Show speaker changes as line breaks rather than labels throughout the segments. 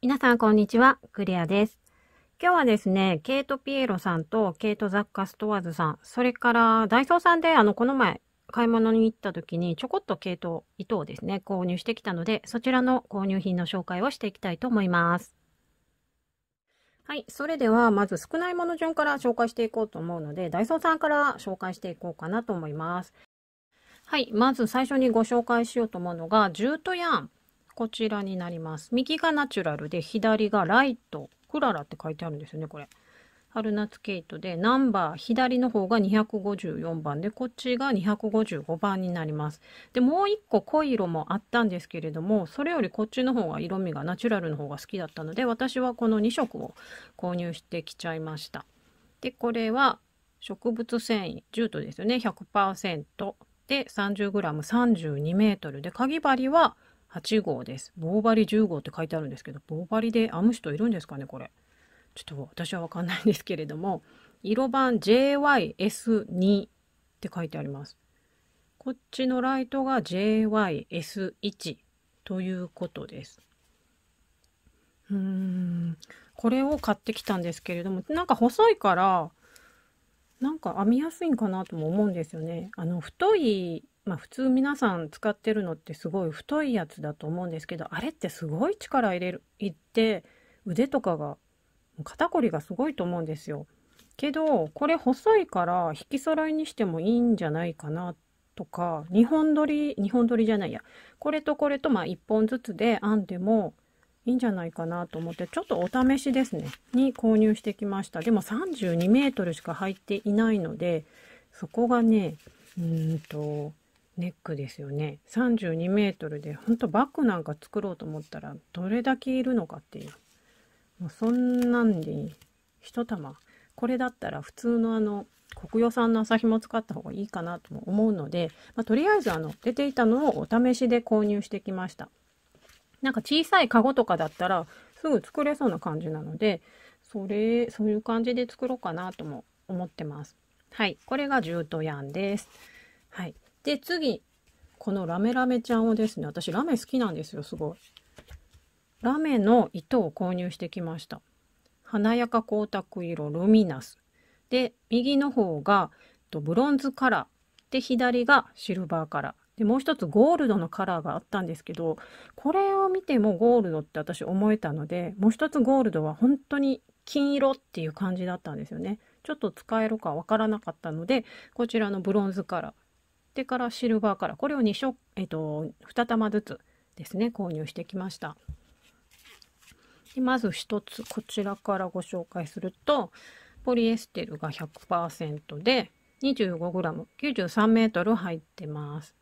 皆さん、こんにちは。クレアです。今日はですね、ケイト・ピエロさんと、ケイト・ザッカ・ストアーズさん、それから、ダイソーさんで、あの、この前、買い物に行った時に、ちょこっとケイト糸をですね、購入してきたので、そちらの購入品の紹介をしていきたいと思います。はい。それでは、まず少ないもの順から紹介していこうと思うので、ダイソーさんから紹介していこうかなと思います。はい、まず最初にご紹介しようと思うのが、ジュートヤーン。こちらになります。右がナチュラルで、左がライト。クララって書いてあるんですよね、これ。春夏ケイトで、ナンバー、左の方が254番で、こっちが255番になります。で、もう一個濃い色もあったんですけれども、それよりこっちの方が色味がナチュラルの方が好きだったので、私はこの2色を購入してきちゃいました。で、これは植物繊維、ジュートですよね、100%。で 30g32 m でかぎ針は8号です。棒針10号って書いてあるんですけど棒針で編む人いるんですかねこれ。ちょっと私は分かんないんですけれども色番 JYS2 って書いてあります。こっちのライトが JYS1 ということです。うーんこれを買ってきたんですけれどもなんか細いからなんか編みやすいんかなとも思うんですよね。あの太いまあ、普通皆さん使ってるのってすごい太いやつだと思うんですけどあれってすごい力入れるいって腕とかが肩こりがすごいと思うんですよ。けどこれ細いから引き揃いにしてもいいんじゃないかなとか2本取り2本取りじゃないやこれとこれとまあ1本ずつで編んでもいいんじゃないかなと思って、ちょっとお試しですね、に購入してきました。でも32メートルしか入っていないので、そこがね、うんと、ネックですよね。32 m で、ほんとバッグなんか作ろうと思ったら、どれだけいるのかっていう。もうそんなんで、一玉。これだったら普通のあの、国さ産の麻も使った方がいいかなとも思うので、まあ、とりあえずあの、出ていたのをお試しで購入してきました。なんか小さいカゴとかだったらすぐ作れそうな感じなので、それ、そういう感じで作ろうかなとも思ってます。はい。これがジュートヤンです。はい。で、次、このラメラメちゃんをですね、私ラメ好きなんですよ、すごい。ラメの糸を購入してきました。華やか光沢色ルミナス。で、右の方がブロンズカラー。で、左がシルバーカラー。で、もう一つゴールドのカラーがあったんですけど、これを見てもゴールドって私思えたので、もう一つゴールドは本当に金色っていう感じだったんですよね。ちょっと使えるかわからなかったので、こちらのブロンズカラー、でからシルバーカラー、これを2色、えっ、と、2玉ずつですね、購入してきました。でまず1つ、こちらからご紹介すると、ポリエステルが100%で、25g、93m 入ってます。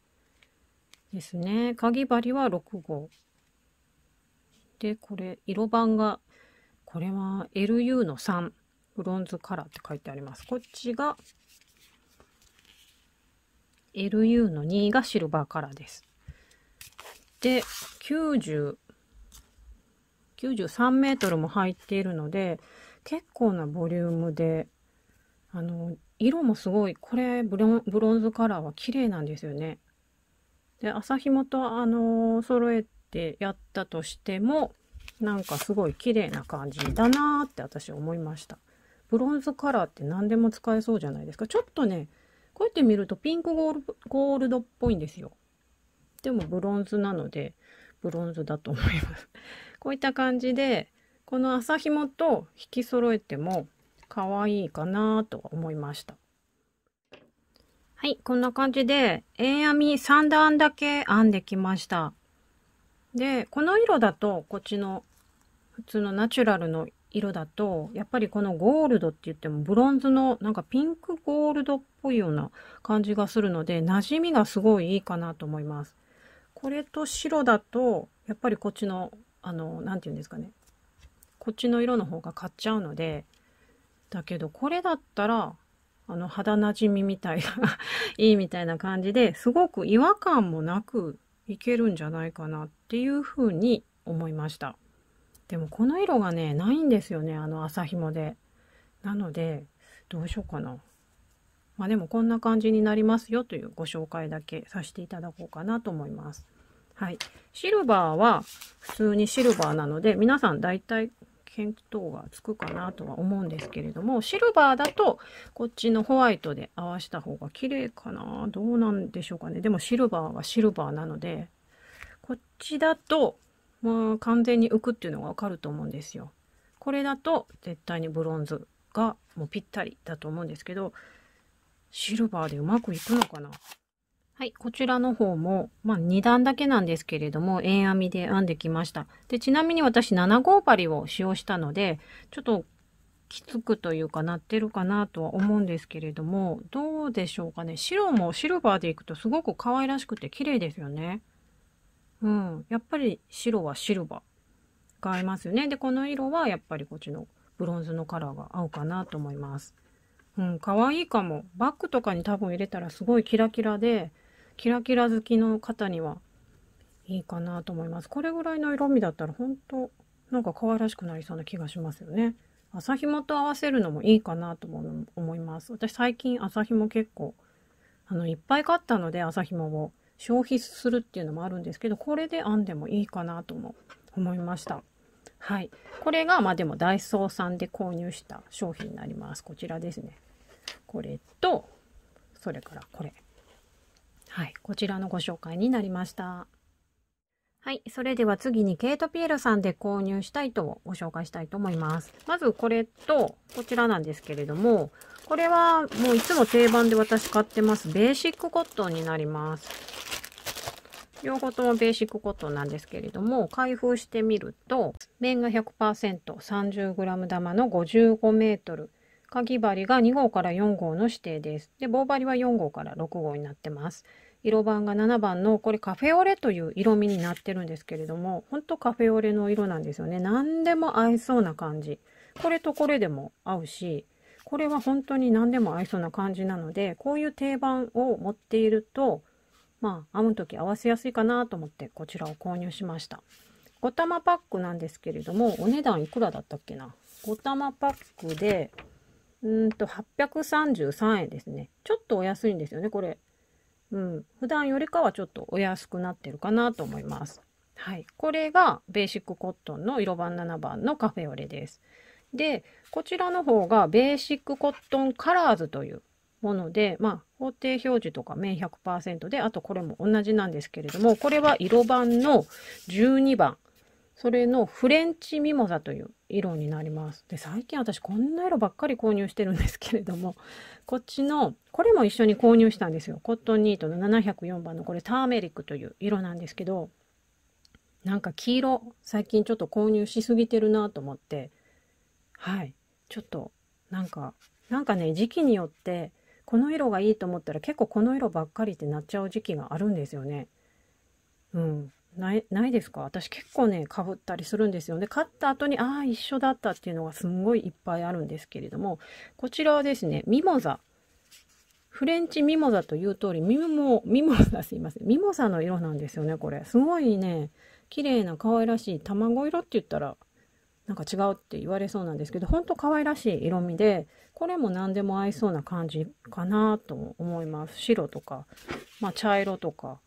ですね。かぎ針は6号。で、これ、色番が、これは LU の3、ブロンズカラーって書いてあります。こっちが、LU の2がシルバーカラーです。で、90、93メートルも入っているので、結構なボリュームで、あの、色もすごい、これブロン、ブロンズカラーは綺麗なんですよね。で麻紐とあのー、揃えてやったとしてもなんかすごい綺麗な感じだなーって私思いましたブロンズカラーって何でも使えそうじゃないですかちょっとねこうやって見るとピンクゴールドっぽいんですよでもブロンズなのでブロンズだと思います こういった感じでこの麻紐と引き揃えても可愛いかなと思いましたはい、こんな感じで、円編み3段だけ編んできました。で、この色だと、こっちの普通のナチュラルの色だと、やっぱりこのゴールドって言ってもブロンズのなんかピンクゴールドっぽいような感じがするので、馴染みがすごいいいかなと思います。これと白だと、やっぱりこっちの、あの、何て言うんですかね。こっちの色の方が買っちゃうので、だけどこれだったらあの、肌なじみみたいな いいみたいな感じですごく違和感もなくいけるんじゃないかなっていうふうに思いました。でもこの色がね、ないんですよね、あの朝紐で。なので、どうしようかな。まあでもこんな感じになりますよというご紹介だけさせていただこうかなと思います。はい。シルバーは普通にシルバーなので、皆さん大体見当がつくかなとは思うんですけれども、シルバーだとこっちのホワイトで合わした方が綺麗かなどうなんでしょうかね。でもシルバーはシルバーなので、こっちだともう完全に浮くっていうのがわかると思うんですよ。これだと絶対にブロンズがもうぴったりだと思うんですけど、シルバーでうまくいくのかなはい、こちらの方も、まあ、2段だけなんですけれども、円編みで編んできました。で、ちなみに私7号針を使用したので、ちょっときつくというかなってるかなとは思うんですけれども、どうでしょうかね。白もシルバーでいくとすごく可愛らしくて綺麗ですよね。うん。やっぱり白はシルバーが合いますよね。で、この色はやっぱりこっちのブロンズのカラーが合うかなと思います。うん、可愛いかも。バッグとかに多分入れたらすごいキラキラで、キラキラ好きの方にはいいかなと思います。これぐらいの色味だったら本当なんか可愛らしくなりそうな気がしますよね。朝紐と合わせるのもいいかなとも思います。私最近朝も結構あのいっぱい買ったので朝もを消費するっていうのもあるんですけどこれで編んでもいいかなとも思いました。はい。これがまあでもダイソーさんで購入した商品になります。こちらですね。これとそれからこれ。はい、こちらのご紹介になりました。はい。それでは次にケイトピエロさんで購入した糸をご紹介したいと思います。まずこれと、こちらなんですけれども、これはもういつも定番で私買ってます。ベーシックコットンになります。両方ともベーシックコットンなんですけれども、開封してみると、面が 100%30g 玉の 55m。かぎ針が2号から4号の指定です。で、棒針は4号から6号になってます。色番が7番のこれカフェオレという色味になってるんですけれどもほんとカフェオレの色なんですよね何でも合いそうな感じこれとこれでも合うしこれは本当に何でも合いそうな感じなのでこういう定番を持っているとまあ編む時合わせやすいかなと思ってこちらを購入しました5玉パックなんですけれどもお値段いくらだったっけな5玉パックでうんと833円ですねちょっとお安いんですよねこれうん、普段よりかはちょっとお安くなってるかなと思います。はい、これがベーシックコットンの色番7番のカフェオレです。で、こちらの方がベーシックコットンカラーズというもので、まあ、法定表示とか面100%で、あとこれも同じなんですけれども、これは色番の12番それのフレンチミモザという色になります。で、最近私こんな色ばっかり購入してるんですけれども、こっちの、これも一緒に購入したんですよ。コットンニートの704番のこれターメリックという色なんですけど、なんか黄色、最近ちょっと購入しすぎてるなと思って、はい。ちょっと、なんか、なんかね、時期によって、この色がいいと思ったら結構この色ばっかりってなっちゃう時期があるんですよね。うん。ないないですか私結構ねかぶったりするんですよね買った後にああ一緒だったっていうのがすんごいいっぱいあるんですけれどもこちらはですねミモザフレンチミモザという通りミモミモザすいませんミモザの色なんですよねこれすごいね綺麗な可愛らしい卵色って言ったらなんか違うって言われそうなんですけどほんと可愛らしい色味でこれも何でも合いそうな感じかなと思います白とか、まあ、茶色とか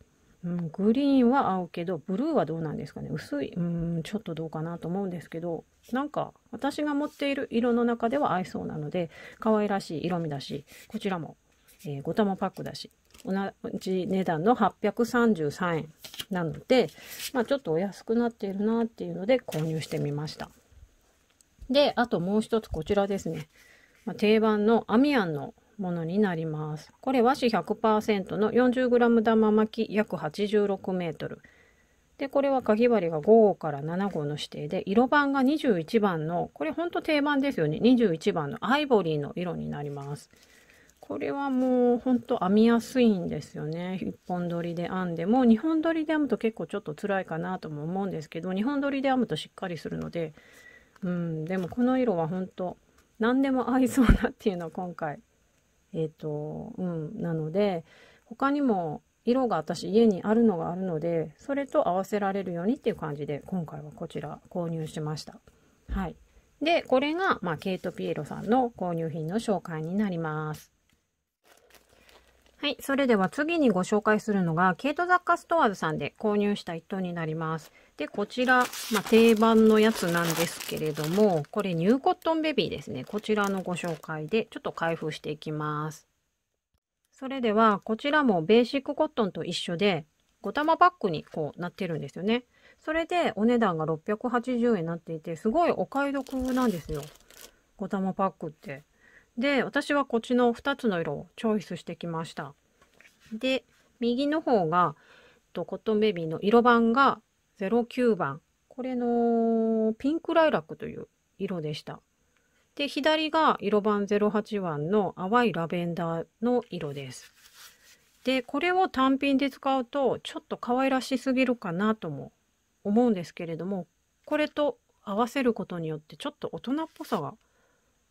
うん、グリーンは合うけど、ブルーはどうなんですかね。薄い、うん、ちょっとどうかなと思うんですけど、なんか私が持っている色の中では合いそうなので、可愛らしい色味だし、こちらも、えー、5玉パックだし、同じ値段の833円なので、まあ、ちょっとお安くなっているなっていうので購入してみました。で、あともう一つこちらですね。まあ、定番のアミアンのものになります。これ和紙100%の 40g 玉巻き約 86m。で、これはかぎ針が5号から7号の指定で、色番が21番の、これほんと定番ですよね。21番のアイボリーの色になります。これはもうほんと編みやすいんですよね。1本取りで編んでも、2本取りで編むと結構ちょっと辛いかなとも思うんですけど、2本取りで編むとしっかりするので、うん、でもこの色は本当何でも合いそうなっていうのを今回えっ、ー、と、うん、なので、他にも色が私家にあるのがあるので、それと合わせられるようにっていう感じで、今回はこちら購入しました。はい。で、これが、まあ、ケイト・ピエロさんの購入品の紹介になります。はい。それでは次にご紹介するのが、ケイト・雑貨ストアーズさんで購入した一等になります。で、こちら、まあ、定番のやつなんですけれども、これニューコットンベビーですね。こちらのご紹介で、ちょっと開封していきます。それでは、こちらもベーシックコットンと一緒で、5玉パックにこうなってるんですよね。それでお値段が680円になっていて、すごいお買い得なんですよ。5玉パックって。で、私はこっちの2つの色をチョイスしてきました。で、右の方が、コットンベビーの色番が09番。これのピンクライラックという色でした。で、左が色番08番の淡いラベンダーの色です。で、これを単品で使うとちょっと可愛らしすぎるかなとも思うんですけれども、これと合わせることによってちょっと大人っぽさが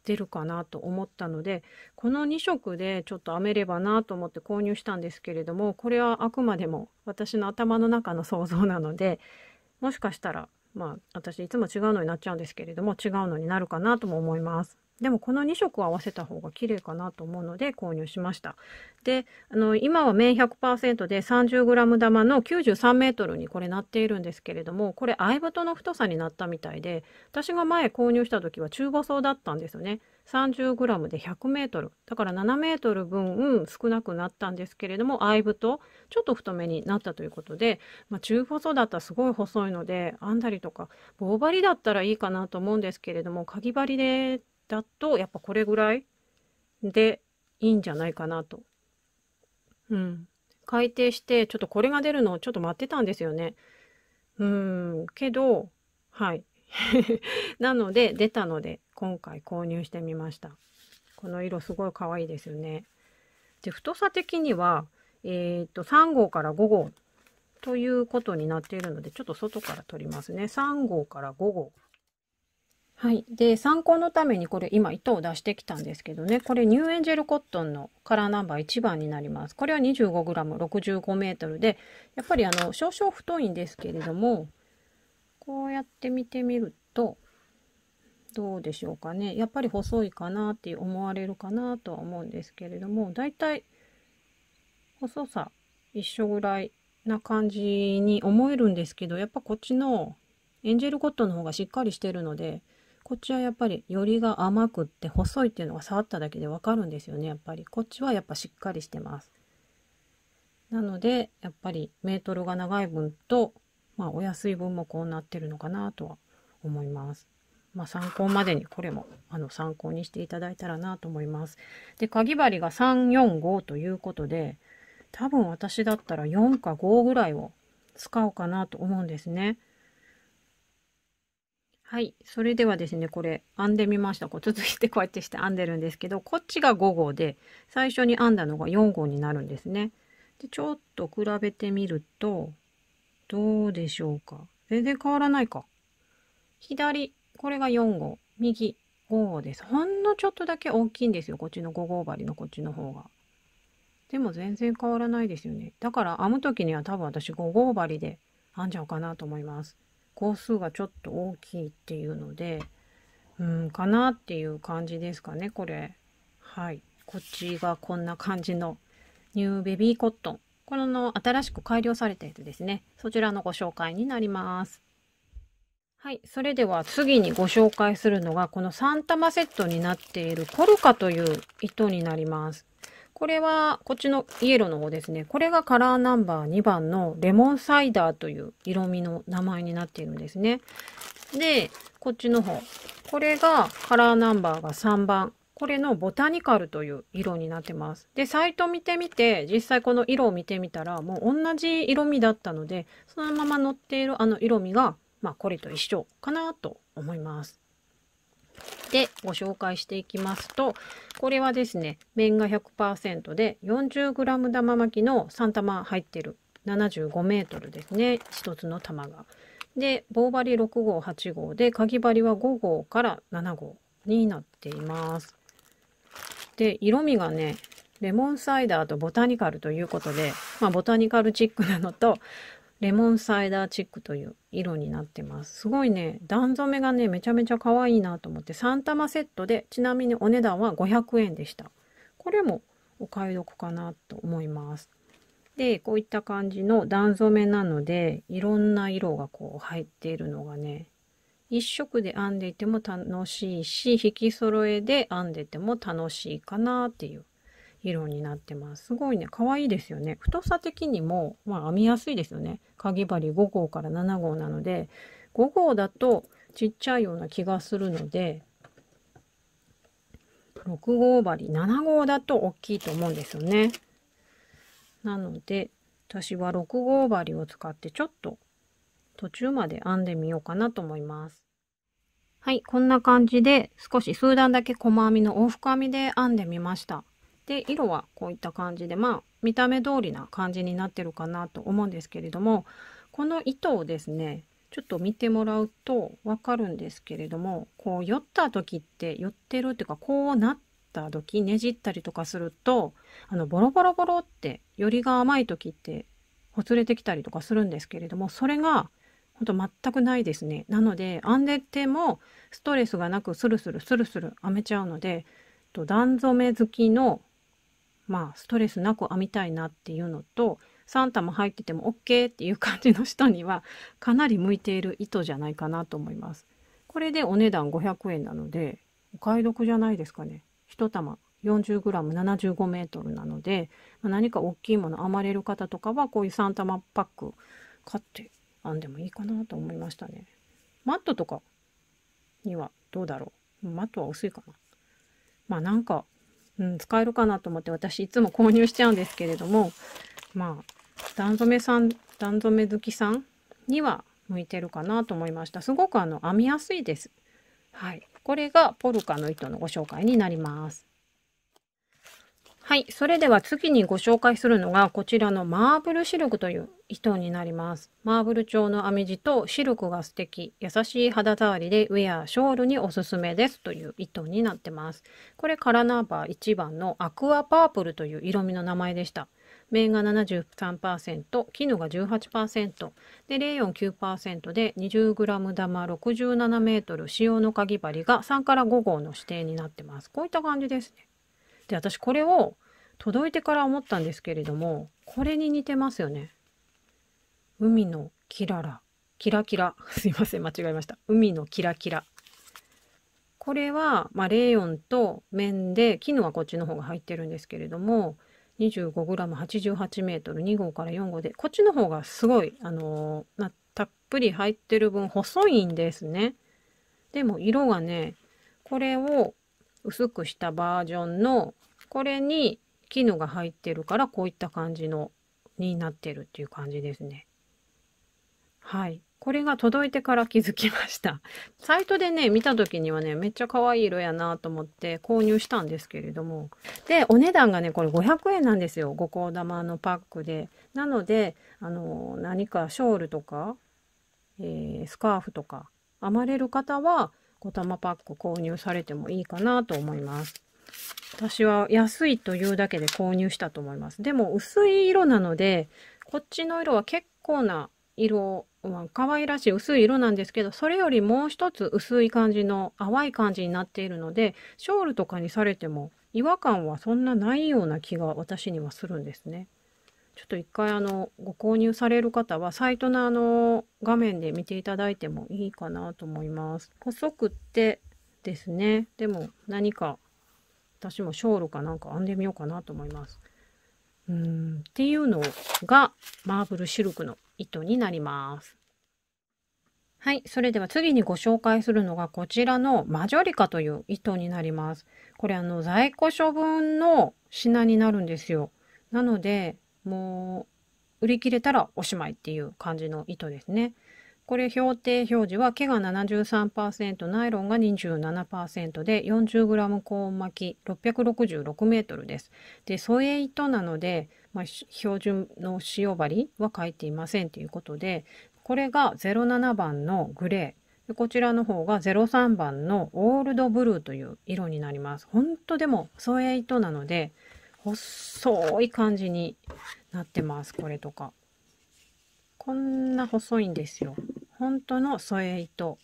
出るかなと思ったのでこの2色でちょっと編めればなと思って購入したんですけれどもこれはあくまでも私の頭の中の想像なのでもしかしたらまあ私いつも違うのになっちゃうんですけれども違うのになるかなとも思います。でもこの2色を合わせた方が綺麗かなと思うので購入しました。で、あの、今は綿100%で 30g 玉の 93m にこれなっているんですけれども、これ合太の太さになったみたいで、私が前購入した時は中細だったんですよね。30g で 100m。だから 7m 分、うん、少なくなったんですけれども、合太、ちょっと太めになったということで、まあ、中細だったらすごい細いので、編んだりとか、棒針だったらいいかなと思うんですけれども、かぎ針でだと、やっぱこれぐらいでいいんじゃないかなと。うん。改定して、ちょっとこれが出るのをちょっと待ってたんですよね。うん。けど、はい。なので、出たので、今回購入してみました。この色すごい可愛いですよね。で、太さ的には、えっ、と、3号から5号ということになっているので、ちょっと外から取りますね。3号から5号。はい。で、参考のためにこれ今糸を出してきたんですけどね、これニューエンジェルコットンのカラーナンバー1番になります。これは 25g65m で、やっぱりあの少々太いんですけれども、こうやって見てみると、どうでしょうかね。やっぱり細いかなって思われるかなとは思うんですけれども、だいたい細さ一緒ぐらいな感じに思えるんですけど、やっぱこっちのエンジェルコットンの方がしっかりしてるので、こっちはやっぱりよりが甘くって細いっていうのが触っただけでわかるんですよねやっぱりこっちはやっぱしっかりしてますなのでやっぱりメートルが長い分とまあお安い分もこうなってるのかなとは思いますまあ、参考までにこれもあの参考にしていただいたらなと思います。で、かぎ針が345ということで、多分私だったら4か5ぐらいを使おうかなと思うんですね。はい。それではですね、これ、編んでみました。こう続いてこうやってして編んでるんですけど、こっちが5号で、最初に編んだのが4号になるんですね。で、ちょっと比べてみると、どうでしょうか。全然変わらないか。左、これが4号、右、5号です。ほんのちょっとだけ大きいんですよ。こっちの5号針のこっちの方が。でも全然変わらないですよね。だから編む時には多分私5号針で編んじゃおうかなと思います。個数がちょっと大きいっていうので、うん、かなっていう感じですかね、これ。はい。こっちがこんな感じのニューベビーコットン。これの新しく改良されたやつですね。そちらのご紹介になります。はい。それでは次にご紹介するのが、この3玉セットになっているコルカという糸になります。これは、こっちのイエローの方ですね。これがカラーナンバー2番のレモンサイダーという色味の名前になっているんですね。で、こっちの方。これがカラーナンバーが3番。これのボタニカルという色になってます。で、サイト見てみて、実際この色を見てみたら、もう同じ色味だったので、そのまま載っているあの色味が、まあこれと一緒かなと思います。でご紹介していきますと、これはですね、麺が100%で 40g 玉巻きの3玉入ってる75メートルですね、1つの玉が。で、棒針6号、8号で、かぎ針は5号から7号になっています。で、色味がね、レモンサイダーとボタニカルということで、まあ、ボタニカルチックなのと、レモンサイダーチックという色になってます。すごいね、段染めがね、めちゃめちゃ可愛いなと思って、3玉セットで、ちなみにお値段は500円でした。これもお買い得かなと思います。で、こういった感じの段染めなので、いろんな色がこう入っているのがね、一色で編んでいても楽しいし、引き揃えで編んでても楽しいかなっていう色になってます。すごいね、可愛いですよね。太さ的にも、まあ、編みやすいですよね。かぎ針5号から7号なので、5号だとちっちゃいような気がするので、6号針、7号だと大きいと思うんですよね。なので、私は6号針を使ってちょっと途中まで編んでみようかなと思います。はい、こんな感じで少し数段だけ細編みの往復編みで編んでみました。で色はこういった感じでまあ見た目通りな感じになってるかなと思うんですけれどもこの糸をですねちょっと見てもらうと分かるんですけれどもこう寄った時って寄ってるっていうかこうなった時ねじったりとかするとあのボロボロボロって寄りが甘い時ってほつれてきたりとかするんですけれどもそれがほんと全くないですねなので編んでてもストレスがなくスルスルスルスル編めちゃうので段染め好きのまあ、ストレスなく編みたいなっていうのと、3玉入ってても OK っていう感じの人には、かなり向いている糸じゃないかなと思います。これでお値段500円なので、お買い得じゃないですかね。1玉 40g75 メートルなので、何か大きいもの編まれる方とかは、こういう3玉パック買って編んでもいいかなと思いましたね。マットとかにはどうだろうマットは薄いかな。まあなんかうん、使えるかなと思って私いつも購入しちゃうんですけれども、まあ、段染めさん、段染め好きさんには向いてるかなと思いました。すごくあの編みやすいです。はい。これがポルカの糸のご紹介になります。はい。それでは次にご紹介するのが、こちらのマーブルシルクという糸になります。マーブル調の編み地とシルクが素敵、優しい肌触りでウェア、ショールにおすすめですという糸になってます。これカラナーバー1番のアクアパープルという色味の名前でした。綿が73%、絹が18%、で、レーヨン9%で 20g 玉 67m 使用のかぎ針が3から5号の指定になってます。こういった感じですね。で、私これを届いてから思ったんですけれども、これに似てますよね。海のキララ。キラキラ。すいません、間違えました。海のキラキラ。これは、まあ、レーヨンと綿で、絹はこっちの方が入ってるんですけれども、25g88m、2号から4号で、こっちの方がすごい、あのー、たっぷり入ってる分細いんですね。でも色がね、これを薄くしたバージョンの、これに絹が入ってるから、こういった感じのになってるっていう感じですね。はい。これが届いてから気づきました。サイトでね、見た時にはね、めっちゃ可愛い色やなと思って購入したんですけれども。で、お値段がね、これ500円なんですよ。5個玉のパックで。なので、あの、何かショールとか、えー、スカーフとか、編まれる方は、5玉パック購入されてもいいかなと思います。私は安いというだけで購入したと思います。でも薄い色なので、こっちの色は結構な色は可愛らしい薄い色なんですけど、それよりもう一つ薄い感じの淡い感じになっているので、ショールとかにされても違和感はそんなないような気が私にはするんですね。ちょっと一回あの、ご購入される方は、サイトのあの、画面で見ていただいてもいいかなと思います。細くってですね、でも何か、私もショールかなんか編んでみようかなと思います。うん、っていうのが、マーブルシルクの糸になります。はい。それでは次にご紹介するのがこちらのマジョリカという糸になります。これあの在庫処分の品になるんですよ。なので、もう売り切れたらおしまいっていう感じの糸ですね。これ評定表示は毛が73%ナイロンが27%で 40g 高温巻き 666m です。で添え糸なので、まあ、標準の塩針は書いていませんということでこれが07番のグレーでこちらの方が03番のオールドブルーという色になります。ほんとでも添え糸なので細い感じになってますこれとか。こんな細いんですよ。本当の添え糸。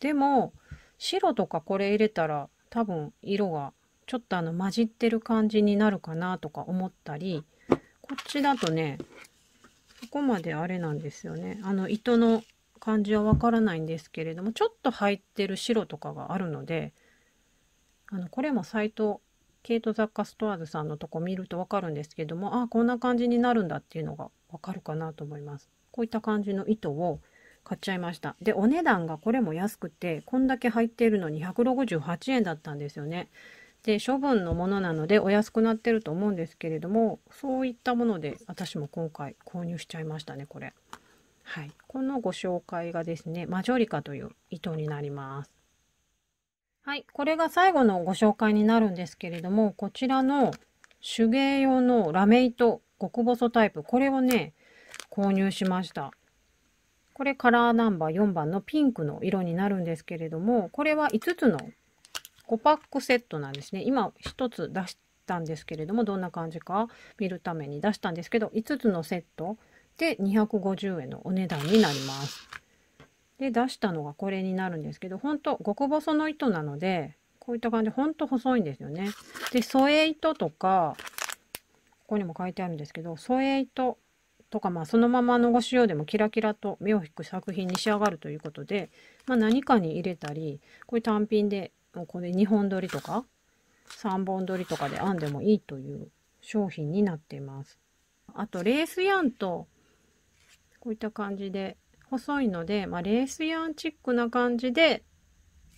でも、白とかこれ入れたら多分色がちょっとあの混じってる感じになるかなとか思ったり、こっちだとね、そこまであれなんですよね。あの糸の感じはわからないんですけれども、ちょっと入ってる白とかがあるので、あのこれもサイト、ケイト雑貨ストアーズさんのとこ見るとわかるんですけども、あ、こんな感じになるんだっていうのがわかるかなと思います。こういった感じの糸を買っちゃいましたでお値段がこれも安くてこんだけ入っているのに168円だったんですよねで処分のものなのでお安くなってると思うんですけれどもそういったもので私も今回購入しちゃいましたねこれはいこのご紹介がですねマジョリカという糸になりますはいこれが最後のご紹介になるんですけれどもこちらの手芸用のラメ糸極細タイプこれをね購入しました。これカラーナンバー4番のピンクの色になるんですけれども、これは5つの5パックセットなんですね。今1つ出したんですけれども、どんな感じか見るために出したんですけど、5つのセットで250円のお値段になります。で、出したのがこれになるんですけど、ほんと極細の糸なので、こういった感じ、ほんと細いんですよね。で、添え糸とか、ここにも書いてあるんですけど、添え糸とか、まあ、そのままのご使用でもキラキラと目を引く作品に仕上がるということで、まあ、何かに入れたりこういう単品でこれ2本撮りとか3本撮りとかで編んでもいいという商品になっています。あとレースヤンとこういった感じで細いので、まあ、レースヤンチックな感じで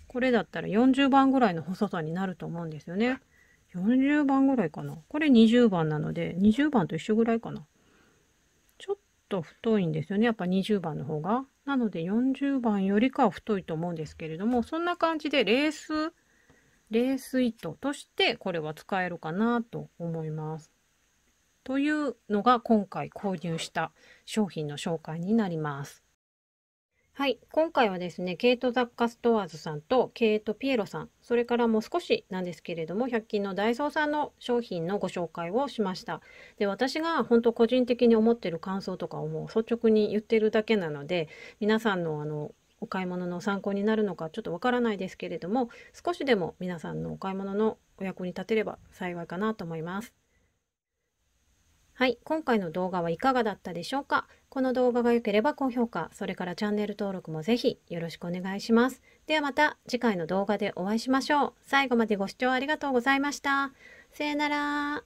これだったら40番ぐらいの細さになると思うんですよね。40番ぐらいかな。これ20番なので20番と一緒ぐらいかな。と太いんですよねやっぱ20番の方が。なので40番よりかは太いと思うんですけれどもそんな感じでレースレース糸としてこれは使えるかなと思います。というのが今回購入した商品の紹介になります。はい、今回はですね、ケイト雑貨ストアーズさんとケイトピエロさん、それからもう少しなんですけれども、100均のダイソーさんの商品のご紹介をしました。で、私が本当個人的に思ってる感想とかをもう率直に言ってるだけなので、皆さんのあの、お買い物の参考になるのかちょっとわからないですけれども、少しでも皆さんのお買い物のお役に立てれば幸いかなと思います。はい、今回の動画はいかがだったでしょうかこの動画が良ければ高評価、それからチャンネル登録もぜひよろしくお願いします。ではまた次回の動画でお会いしましょう。最後までご視聴ありがとうございました。さよなら。